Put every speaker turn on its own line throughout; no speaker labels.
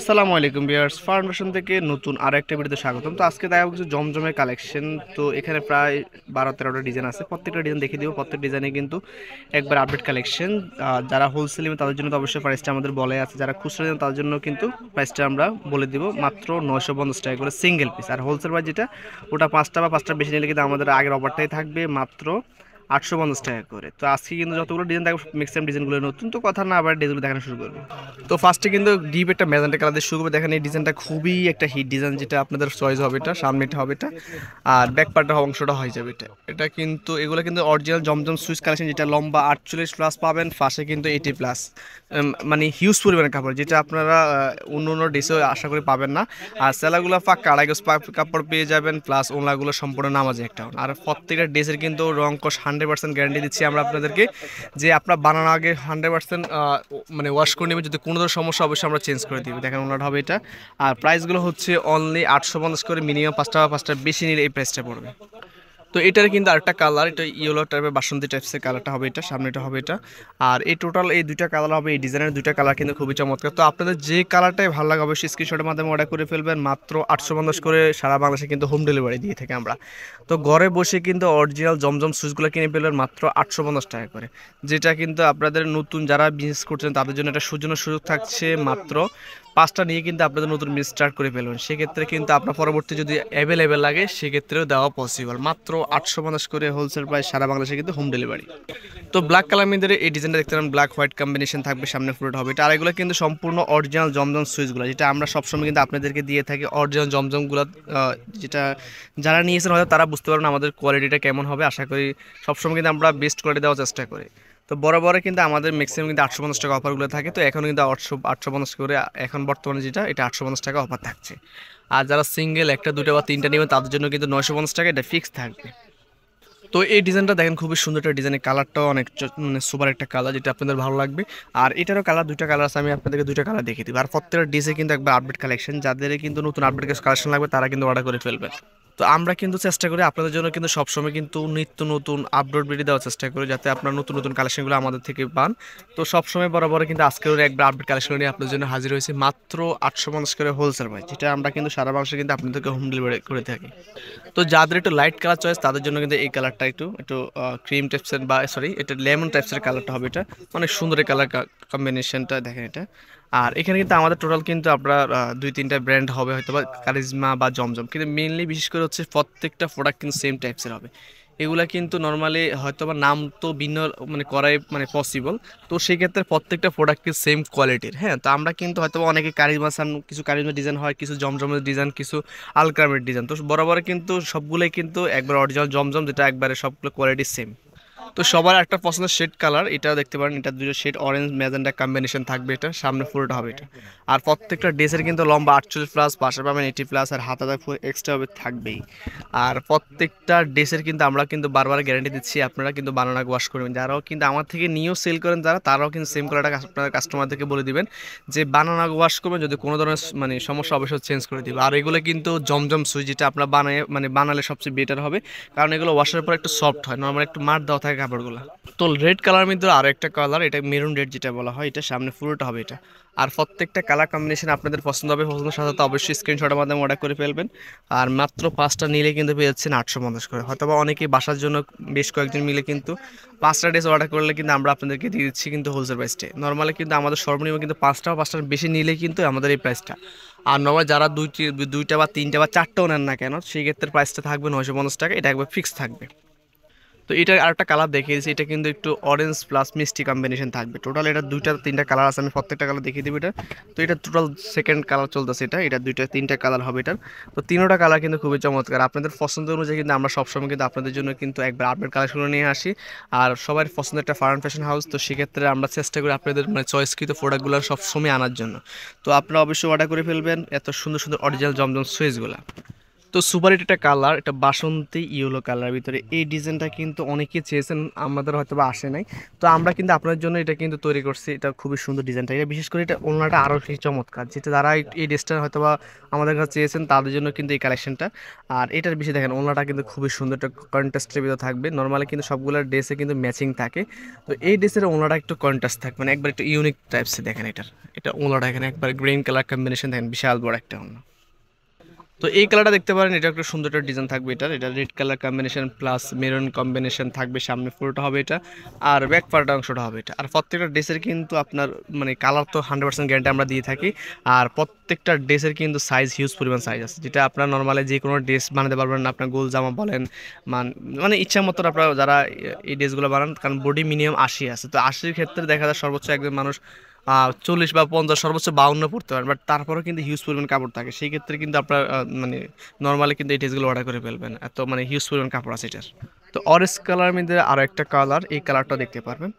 আসসালামু আলাইকুম বিয়ার্স ফার্মেশন থেকে নতুন আর একটা ভিডিওতে স্বাগতম তো আজকে দেখাবো কিছু জমজমের কালেকশন তো এখানে প্রায় বারো তেরোটা ডিজাইন আছে প্রত্যেকটা ডিজাইন দেখিয়ে দিব প্রত্যেক ডিজাইনে কিন্তু একবার আপডেট কালেকশন যারা হোলসেল নেবে তাদের জন্য তো অবশ্যই প্রাইসটা আমাদের বলে আছে যারা খুচরা নেবেন তাদের জন্য কিন্তু প্রাইসটা আমরা বলে দিব মাত্র নয়শো পঞ্চাশ টাকা করে সিঙ্গেল পিস আর হোলসেল প্রাইস যেটা ওটা পাঁচটা বা পাঁচটা বেশি নিলে কিন্তু আমাদের আগের অফারটাই থাকবে মাত্র আটশো পঞ্চাশ টাকা করে তো আজকে কিন্তু যতগুলো ডিজাইন থাকবে ম্যাক্সিমাম ডিজাইনগুলো নতুন তো কথা না আবার ডিজাইনগুলো দেখানো শুরু করবো তো ফার্স্টে কিন্তু ডিপ একটা ম্যাজেন্টা কালার দিয়ে শুরু করবো দেখেন এই ডিজাইনটা খুবই একটা হিট ডিজাইন যেটা আপনাদের চয়েস হবে এটা সামনেটা হবে এটা আর ব্যাক পার্টটা অংশটা হয়ে যাবে এটা এটা কিন্তু এগুলো কিন্তু অরিজিনাল জমজম সুইচ কালেকশন যেটা লম্বা আটচল্লিশ প্লাস পাবেন ফার্স্টে কিন্তু এইটি প্লাস মানে হিউজ পরিমাণে কাপড় যেটা আপনারা অন্য অন্য ড্রেসেও আশা করি পাবেন না আর সেলাগুলো ফাঁকা পা কাপড় পেয়ে যাবেন প্লাস ওনলাগুলো সম্পূর্ণ নামাজে একটা আর প্রত্যেকটা ড্রেসের কিন্তু রঙ কষ হান্ড্রেড পার্সেন্ট গ্যারান্টি দিচ্ছি আমরা আপনাদেরকে যে আপনার বানানোর আগে হান্ড্রেড পার্সেন্ট মানে ওয়াশ করে নেবে যদি কোনো ধরনের সমস্যা অবশ্যই আমরা চেঞ্জ করে দিই দেখেন ওনার হবে এটা আর প্রাইসগুলো হচ্ছে অনলি আটশো পঞ্চাশ করে মিনিমাম পাঁচটা বা পাঁচটা বেশি নিলে এই প্রাইসটা পড়বে তো এটার কিন্তু আরেকটা কালার এটা ইয়েলো টাইপের বাসন্তী টাইপসের কালারটা হবে এটা সামনেটা হবে এটা আর এই টোটাল এই দুইটা কালার হবে এই ডিজাইনের দুইটা কালার কিন্তু খুবই চমৎকার তো আপনাদের যে কালারটাই ভালো লাগে অবশ্যই স্ক্রিনশটের মাধ্যমে অর্ডার করে ফেলবেন মাত্র আটশো পঞ্চাশ করে সারা বাংলাদেশে কিন্তু হোম ডেলিভারি দিয়ে থাকি আমরা তো ঘরে বসে কিন্তু অরিজিনাল জমজম সুইচগুলো কিনে ফেলবেন মাত্র আটশো পঞ্চাশ টাকা করে যেটা কিন্তু আপনাদের নতুন যারা বিজনেস করছেন তাদের জন্য একটা সুযোগ সুযোগ থাকছে মাত্র পাঁচটা নিয়ে কিন্তু আপনাদের নতুন মিস স্টার্ট করে ফেলবেন সেক্ষেত্রে কিন্তু আপনার পরবর্তী যদি অ্যাভেলেবেল লাগে সেক্ষেত্রেও দেওয়া পসিবল মাত্র আটশো মানুষ করে হোলসেল প্রায় সারা বাংলাদেশে কিন্তু হোম ডেলিভারি তো ব্ল্যাক কালামিদের এই ডিজাইনটা দেখতে পারেন ব্ল্যাক হোয়াইট কম্বিনেশন থাকবে সামনে ফুলটা হবে এটা আর এগুলো কিন্তু সম্পূর্ণ অরিজিনাল জমজম সুইচগুলো যেটা আমরা সবসময় কিন্তু আপনাদেরকে দিয়ে থাকি অরিজিনাল জমজমগুলো যেটা যারা নিয়েছেন হয়তো তারা বুঝতে পারবেন আমাদের কোয়ালিটিটা কেমন হবে আশা করি সবসময় কিন্তু আমরা বেস্ট কোয়ালিটি দেওয়ার চেষ্টা করি তো বড় কিন্তু আমাদের ম্যাক্সিমাম কিন্তু আটশো পঞ্চাশ টাকা অফারগুলো থাকে তো এখন কিন্তু আটশো আটশো পঞ্চাশ করে এখন বর্তমানে যেটা এটা আটশো পঞ্চাশ টাকা অফার থাকছে আর যারা সিঙ্গেল একটা দুটো বা তিনটা নেবেন তাদের জন্য কিন্তু নয়শো পঞ্চাশ টাকা এটা ফিক্স থাকবে তো এই ডিজাইনটা দেখেন খুবই সুন্দর একটা ডিজাইনের কালারটাও অনেক মানে সুপার একটা কালার যেটা আপনাদের ভালো লাগবে আর এটারও কালার দুটো কালার আছে আমি আপনাদেরকে দুটো কালার দেখিয়ে দিব আর প্রত্যেকটা ডিসে কিন্তু একবার আপডেট কালেকশন যাদের কিন্তু নতুন আপডেট কালেকশন লাগবে তারা কিন্তু অর্ডার করে ফেলবে তো আমরা কিন্তু চেষ্টা করি আপনাদের জন্য কিন্তু সবসময় কিন্তু নিত্য নতুন আপডেট ভিডিও দেওয়ার চেষ্টা করি যাতে আপনার নতুন নতুন কালেকশনগুলো আমাদের থেকে পান তো সবসময় বরাবর কিন্তু আজকেও একবার আপডেট কালেকশন নিয়ে আপনাদের জন্য হাজির হয়েছে মাত্র আটশো মানুষ করে হোলসেল ভাই যেটা আমরা কিন্তু সারা বাংলাদেশে কিন্তু আপনাদেরকে হোম ডেলিভারি করে থাকি তো যাদের একটু লাইট কালার চয়েস তাদের জন্য কিন্তু এই কালারটা একটু একটু ক্রিম টাইপসের বা সরি এটা লেমন টাইপসের কালারটা হবে এটা অনেক সুন্দর কালার কম্বিনেশনটা দেখেন এটা আর এখানে কিন্তু আমাদের টোটাল কিন্তু আপনার দুই তিনটা ব্র্যান্ড হবে হয়তো বা কারিজমা বা জমজম কিন্তু মেনলি বিশেষ করে হচ্ছে প্রত্যেকটা প্রোডাক্ট কিন্তু সেম টাইপসের হবে এগুলা কিন্তু নর্মালি হয়তো বা নাম তো ভিন্ন মানে করাই মানে পসিবল তো সেক্ষেত্রে প্রত্যেকটা প্রোডাক্ট কিন্তু সেম কোয়ালিটির হ্যাঁ তো আমরা কিন্তু হয়তো অনেকে কারিজমা সান কিছু কারিজমা ডিজাইন হয় কিছু জমজমের ডিজাইন কিছু আলক্রামের ডিজাইন তো বরাবর কিন্তু সবগুলোই কিন্তু একবার অরিজিনাল জমজম যেটা একবারে সবগুলো কোয়ালিটি সেম তো সবার একটা পছন্দের শেড কালার এটা দেখতে পারেন এটা দুটো শেড অরেঞ্জ ম্যাজেন্ডা কম্বিনেশন থাকবে এটা সামনে ফুলটা হবে এটা আর প্রত্যেকটা ড্রেসের কিন্তু লম্বা আটচল্লিশ প্লাস পাশে পাবেন এইটি প্লাস আর হাতাটা ফুল এক্সট্রা হবে থাকবেই আর প্রত্যেকটা ড্রেসের কিন্তু আমরা কিন্তু বারবার গ্যারান্টি দিচ্ছি আপনারা কিন্তু বানানা ওয়াশ করবেন যারাও কিন্তু আমার থেকে নিয়েও সেল করেন যারা তারাও কিন্তু সেম কালারটা আপনারা কাস্টমারদেরকে বলে দিবেন যে বানানা ওয়াশ করবেন যদি কোনো ধরনের মানে সমস্যা অবশ্যই চেঞ্জ করে দিবে আর এগুলো কিন্তু জমজম সুই যেটা আপনারা বানায় মানে বানালে সবচেয়ে বেটার হবে কারণ এগুলো ওয়াশের পর একটু সফট হয় নর্মাল একটু মার দেওয়া থাকে কাপড়গুলো তো রেড কালার মধ্যে আর একটা কালার এটা মেরুন রেড যেটা বলা হয় এটা সামনে পুরোটা হবে এটা আর প্রত্যেকটা কালার কম্বিনেশন আপনাদের পছন্দ হবে পছন্দের সাথে তো অবশ্যই স্ক্রিনশটের মাধ্যমে অর্ডার করে ফেলবেন আর মাত্র পাঁচটা নিলে কিন্তু পেয়ে যাচ্ছেন আটশো পঞ্চাশ করে হয়তো বা অনেকেই বাসার জন্য বেশ কয়েকজন মিলে কিন্তু পাঁচটা ড্রেস অর্ডার করলে কিন্তু আমরা আপনাদেরকে দিয়ে দিচ্ছি কিন্তু হোলসেল প্রাইসটে নর্মালি কিন্তু আমাদের সর্বনিম্ন কিন্তু পাঁচটা পাঁচটার বেশি নিলে কিন্তু আমাদের এই প্রাইসটা আর নর্মাল যারা দুইটি দুইটা বা তিনটা বা চারটাও নেন না কেন সেই ক্ষেত্রে প্রাইসটা থাকবে নয়শো পঞ্চাশ টাকা এটা একবার ফিক্স থাকবে তো আর আরেকটা কালার দেখিয়ে দিচ্ছি এটা কিন্তু একটু অরেঞ্জ প্লাস মিষ্টি কম্বিনেশন থাকবে টোটাল এটা দুইটা তিনটা কালার আছে আমি প্রত্যেকটা কালার দেখিয়ে দেবো এটা তো এটা টোটাল সেকেন্ড কালার চলতেছে এটা এটা দুইটা তিনটা কালার হবে এটার তো তিনোটা কালার কিন্তু খুবই চমৎকার আপনাদের পছন্দ অনুযায়ী কিন্তু আমরা সবসময় কিন্তু আপনাদের জন্য কিন্তু একবার আপডেট কালারগুলো নিয়ে আসি আর সবার পছন্দের একটা ফার্ন ফ্যাশন হাউস তো সেক্ষেত্রে আমরা চেষ্টা করি আপনাদের মানে চয়েসকৃত প্রোডাক্টগুলো সবসময় আনার জন্য তো আপনারা অবশ্যই অর্ডার করে ফেলবেন এত সুন্দর সুন্দর অরিজিনাল জমজম সুইচগুলো তো সুপার এটা একটা কালার এটা বাসন্তী ইয়েলো কালার ভিতরে এই ডিজাইনটা কিন্তু অনেকে চেয়েছেন আমাদের হয়তো বা আসে নাই তো আমরা কিন্তু আপনার জন্য এটা কিন্তু তৈরি করছি এটা খুবই সুন্দর ডিজাইনটা এটা বিশেষ করে এটা অন্যটা আরও বেশি চমৎকার যেটা যারা এই ড্রেসটা হয়তো বা আমাদের কাছে চেয়েছেন তাদের জন্য কিন্তু এই কালেকশনটা আর এটার বেশি দেখেন অন্যটা কিন্তু খুবই সুন্দর একটা কন্ট্রাস্টের ভিতরে থাকবে নর্মালি কিন্তু সবগুলো ড্রেসে কিন্তু ম্যাচিং থাকে তো এই ড্রেসের ওনাটা একটু কন্ট্রাস্ট থাকবে মানে একবার একটু ইউনিক টাইপসে দেখেন এটার এটা ওনাটা এখানে একবার গ্রিন কালার কম্বিনেশন দেখেন বিশাল বড় একটা অন্য তো এই কালারটা দেখতে পারেন এটা একটা সুন্দর একটা ডিজাইন থাকবে এটা এটা red colour combination plus maroon combination থাকবে সামনে ফুলটা হবে এটা আর ব্যাক পার্টটা অংশটা হবে এটা আর প্রত্যেকটা ড্রেসের কিন্তু আপনার মানে কালার তো হান্ড্রেড পার্সেন্ট গ্যারান্টি আমরা দিয়ে থাকি আর প্রত্যেকটা ড্রেসের কিন্তু সাইজ হিউজ পরিমাণ সাইজ আছে যেটা আপনার নর্মালি যে কোনো ড্রেস বানাতে পারবেন আপনার গোল জামা বলেন মান মানে ইচ্ছা মতো আপনারা যারা এই ড্রেসগুলো বানান কারণ বডি মিনিমাম আশি আছে তো আশির ক্ষেত্রে দেখা যায় সর্বোচ্চ একজন মানুষ চল্লিশ বা পঞ্চাশ সর্বোচ্চ বাউন্ন পড়তে পারেন বাট তারপরেও কিন্তু হিউজ পরিমাণ কাপড় থাকে সেই ক্ষেত্রে কিন্তু আপনার মানে নর্মালি কিন্তু এই ড্রেসগুলো অর্ডার করে ফেলবেন এত মানে হিউজ পরিমাণ কাপড় আছে এটার তো অরেঞ্জ কালার মধ্যে আরও একটা কালার এই কালারটা দেখতে পারবেন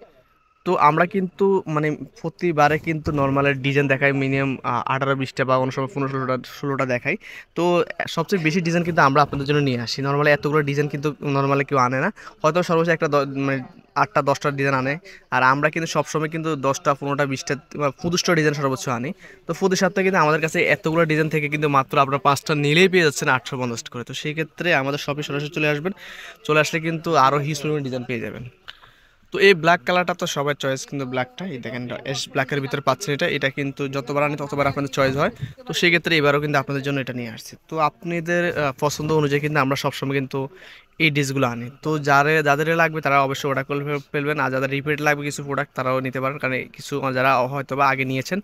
তো আমরা কিন্তু মানে প্রতিবারে কিন্তু নর্মালের ডিজাইন দেখাই মিনিমাম আঠারো বিশটা বা অন্য সময় পনেরো ষোলোটা ষোলোটা দেখাই তো সবচেয়ে বেশি ডিজাইন কিন্তু আমরা আপনাদের জন্য নিয়ে আসি নর্মালি এতগুলো ডিজাইন কিন্তু নর্মালি কেউ আনে না হয়তো সর্বোচ্চ একটা মানে আটটা দশটা ডিজাইন আনে আর আমরা কিন্তু সবসময় কিন্তু দশটা পনেরোটা বিশটা পঁচিশটা ডিজাইন সর্বোচ্চ আনি তো প্রতি কিন্তু আমাদের কাছে এতগুলো ডিজাইন থেকে কিন্তু মাত্র আপনারা পাঁচটা নিলেই পেয়ে যাচ্ছেন আটশো পঞ্চাশ করে তো সেই ক্ষেত্রে আমাদের সবই সরাসরি চলে আসবেন চলে আসলে কিন্তু আরও হিউজ ডিজাইন পেয়ে যাবেন তো এই ব্ল্যাক কালারটা তো সবার চয়েস কিন্তু ব্ল্যাকটা এই দেখেন এস ব্ল্যাকের ভিতরে পাচ্ছেন এটা এটা কিন্তু যতবার আনি ততবার আপনাদের চয়েস হয় তো সেক্ষেত্রে এবারও কিন্তু আপনাদের জন্য এটা নিয়ে আসছি তো আপনাদের পছন্দ অনুযায়ী কিন্তু আমরা সবসময় কিন্তু এই ডিসগুলো আনি তো যারা যাদের লাগবে তারা অবশ্যই অর্ডার করে ফেলবেন আর যাদের রিপিট লাগবে কিছু প্রোডাক্ট তারাও নিতে পারেন কারণ কিছু যারা হয়তো বা আগে নিয়েছেন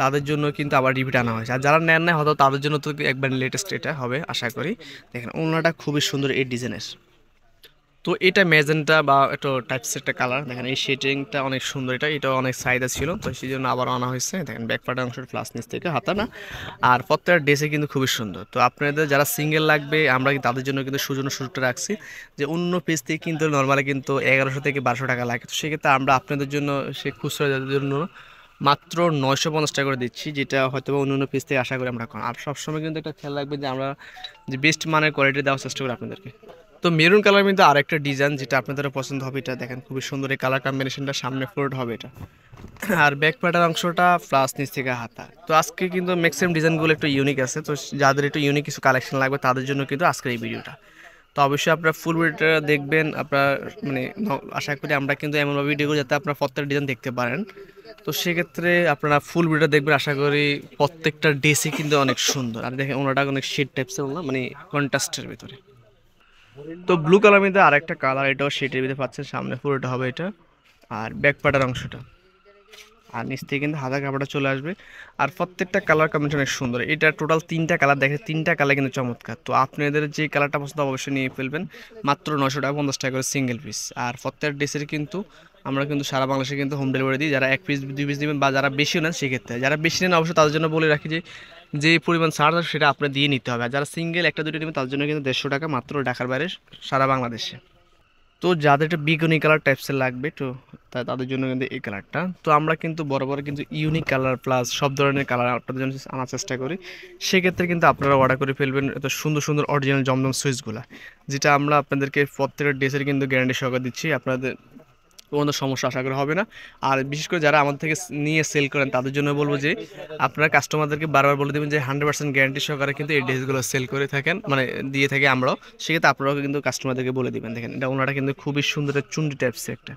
তাদের জন্য কিন্তু আবার রিপিট আনা হয়েছে আর যারা নেন না হয়তো তাদের জন্য তো একবার লেটেস্ট এটা হবে আশা করি দেখেন ওনাটা খুবই সুন্দর এই ডিজাইনের তো এটা ম্যাজেন্টা বা একটু টাইপসের একটা কালার দেখেন এই শেডিংটা অনেক সুন্দর এটা এটা অনেক সাইজা ছিল তো সেই জন্য আবার আনা হয়েছে দেখেন ব্যাকপার্টের অংশ প্লাস নিচ থেকে হাতা না আর প্রত্যেকটা ড্রেসে কিন্তু খুবই সুন্দর তো আপনাদের যারা সিঙ্গেল লাগবে আমরা তাদের জন্য কিন্তু সুযোগ সুযোগটা রাখছি যে অন্য পেজ থেকে কিন্তু নর্মালি কিন্তু এগারোশো থেকে বারোশো টাকা লাগে তো সেক্ষেত্রে আমরা আপনাদের জন্য সে খুচরা যাদের জন্য মাত্র নয়শো পঞ্চাশ টাকা করে দিচ্ছি যেটা হয়তো অন্য অন্য পিস থেকে আশা করি আমরা আর সবসময় কিন্তু একটা খেয়াল রাখবে যে আমরা যে বেস্ট মানের কোয়ালিটি দেওয়ার চেষ্টা করি আপনাদেরকে তো মেরুন কালার কিন্তু আরেকটা ডিজাইন যেটা আপনাদের পছন্দ হবে এটা দেখেন খুবই সুন্দর এই কালার কম্বিনেশনটা সামনে ফোল্ড হবে এটা আর ব্যাক প্যাটার অংশটা প্লাস নিচ থেকে হাতা তো আজকে কিন্তু ম্যাক্সিমাম ডিজাইনগুলো একটু ইউনিক আছে তো যাদের একটু ইউনিক কিছু কালেকশন লাগবে তাদের জন্য কিন্তু আজকের এই ভিডিওটা তো অবশ্যই আপনারা ফুল ভিডিওটা দেখবেন আপনার মানে আশা করি আমরা কিন্তু এমনভাবে করি যাতে আপনারা প্রত্যেকটা ডিজাইন দেখতে পারেন তো সেক্ষেত্রে আপনারা ফুল ভিডিওটা দেখবেন আশা করি প্রত্যেকটা ড্রেসই কিন্তু অনেক সুন্দর আর দেখেন ওনাটা অনেক শেড টাইপসের মানে কন্ট্রাস্টের ভিতরে তো ব্লু কালার মধ্যে আর একটা কালার এটাও সেটের ভিতরে পাচ্ছেন সামনে পুরোটা হবে এটা আর ব্যাক পাটার অংশটা আর নিচ থেকে কিন্তু হাজার কাপড়টা চলে আসবে আর প্রত্যেকটা কালার কম্বিনেশন অনেক সুন্দর এটা টোটাল তিনটা কালার দেখে তিনটা কালার কিন্তু চমৎকার তো আপনাদের যে কালারটা পছন্দ অবশ্যই নিয়ে ফেলবেন মাত্র নশো টাকা পঞ্চাশ টাকা করে সিঙ্গেল পিস আর প্রত্যেক ড্রেসের কিন্তু আমরা কিন্তু সারা বাংলাদেশে কিন্তু হোম ডেলিভারি দিই যারা এক পিস দুই পিস দেবেন বা যারা বেশি নেন সেক্ষেত্রে যারা বেশি নেন অবশ্যই তাদের জন্য বলে রাখি যে যে পরিমাণ সার সেটা আপনি দিয়ে নিতে হবে আর যারা সিঙ্গেল একটা দুটো নেবেন তার জন্য কিন্তু দেড়শো টাকা মাত্র ঢাকার বাইরে সারা বাংলাদেশে তো যাদের একটা বিগুনি কালার টাইপসের লাগবে তো তাদের জন্য কিন্তু এই কালারটা তো আমরা কিন্তু বড় কিন্তু ইউনিক কালার প্লাস সব ধরনের কালার আপনাদের জন্য আনার চেষ্টা করি সেক্ষেত্রে কিন্তু আপনারা অর্ডার করে ফেলবেন এত সুন্দর সুন্দর অরিজিনাল জমজম সুইচগুলো যেটা আমরা আপনাদেরকে প্রত্যেকটা ড্রেসের কিন্তু গ্যারান্টি সহকার দিচ্ছি আপনাদের কোনো সমস্যা আশা করা হবে না আর বিশেষ করে যারা আমাদের থেকে নিয়ে সেল করেন তাদের জন্য বলবো যে আপনারা কাস্টমারদেরকে বারবার বলে দেবেন যে হান্ড্রেড পার্সেন্ট গ্যারান্টি সহকারে কিন্তু এই ড্রেসগুলো সেল করে থাকেন মানে দিয়ে থাকে আমরাও সেক্ষেত্রে আপনারাও কিন্তু কাস্টমারদেরকে বলে দেবেন দেখেন এটা ওনারা কিন্তু খুবই সুন্দর চুন্ডি টাইপসের একটা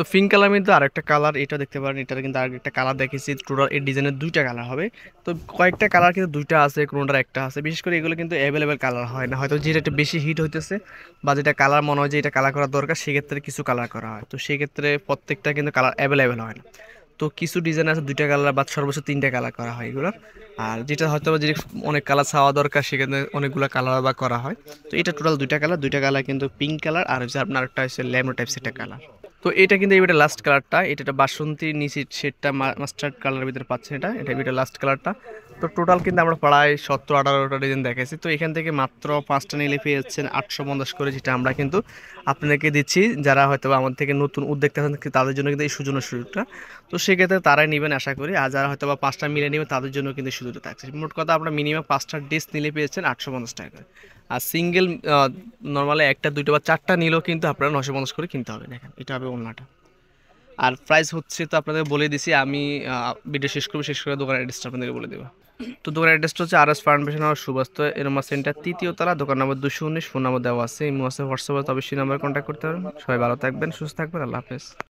তো পিঙ্ক কালার মধ্যে আরেকটা কালার এটা দেখতে পারেন এটা কিন্তু আরেকটা কালার দেখেছি টোটাল এই ডিজাইনের দুইটা কালার হবে তো কয়েকটা কালার কিন্তু দুইটা আছে কোনোটার একটা আছে বিশেষ করে এগুলো কিন্তু অ্যাভেলেবেল কালার হয় না হয়তো যেটা একটু বেশি হিট হইতেছে বা যেটা কালার মনে হয় যে এটা কালার করা দরকার সেক্ষেত্রে কিছু কালার করা হয় তো সেক্ষেত্রে প্রত্যেকটা কিন্তু কালার অ্যাভেলেবেল হয় না তো কিছু ডিজাইন আছে দুইটা কালার বা সর্বোচ্চ তিনটা কালার করা হয় এগুলো আর যেটা হয়তো যে অনেক কালার ছাওয়া দরকার সেখানে অনেকগুলো কালার বা করা হয় তো এটা টোটাল দুইটা কালার দুইটা কালার কিন্তু পিঙ্ক কালার আর হচ্ছে আপনার একটা হচ্ছে ল্যামো টাইপস একটা কালার তো এটা কিন্তু বেটা লাস্ট কালারটা এটা একটা বাসন্তী নিচের শেডটা মাস্টার্ড কালারের ভিতরে পাচ্ছেন এটা এটা এটা লাস্ট কালারটা তো টোটাল কিন্তু আমরা প্রায় সতেরো আঠারোটা ডিজাইন দেখেছি তো এখান থেকে মাত্র পাঁচটা নিলে পেয়ে যাচ্ছেন আটশো পঞ্চাশ করে যেটা আমরা কিন্তু আপনাকে দিচ্ছি যারা হয়তো আমাদের থেকে নতুন উদ্যোক্তা থাকেন তাদের জন্য কিন্তু এই সুযোগের সুযোগটা তো সেক্ষেত্রে তারাই নেবেন আশা করি আর যারা হয়তো বা পাঁচটা মিলে নেবেন তাদের জন্য কিন্তু সুযোগটা থাকছে মোট কথা আমরা মিনিমাম পাঁচটা ড্রেস নিলে পেয়েছেন আটশো পঞ্চাশ টাকা করে আর সিঙ্গেল নর্মালি একটা দুটো বা চারটা নিলেও কিন্তু আপনারা নশো পঞ্চাশ করে কিনতে হবে দেখেন এটা হবে ওনাটা আর প্রাইস হচ্ছে তো আপনাদের বলে দিছি আমি ভিডিও শেষ করবো শেষ করে দোকানের অ্যাড্রেসটা আপনাদের বলে দেবো তো দোকানের অ্যাড্রেসটা হচ্ছে আর এস ফার্মেশন আর সুবাস্ত এরমা সেন্টার তৃতীয় তারা দোকান নম্বর দুশো উনিশ ফোন নম্বর দেওয়া আছে এই মাসে হোয়াটসঅ্যাপে তবে সেই নাম্বার কন্ট্যাক্ট করতে পারেন সবাই ভালো থাকবেন সুস্থ থাকবেন আল্লাহ হাফেজ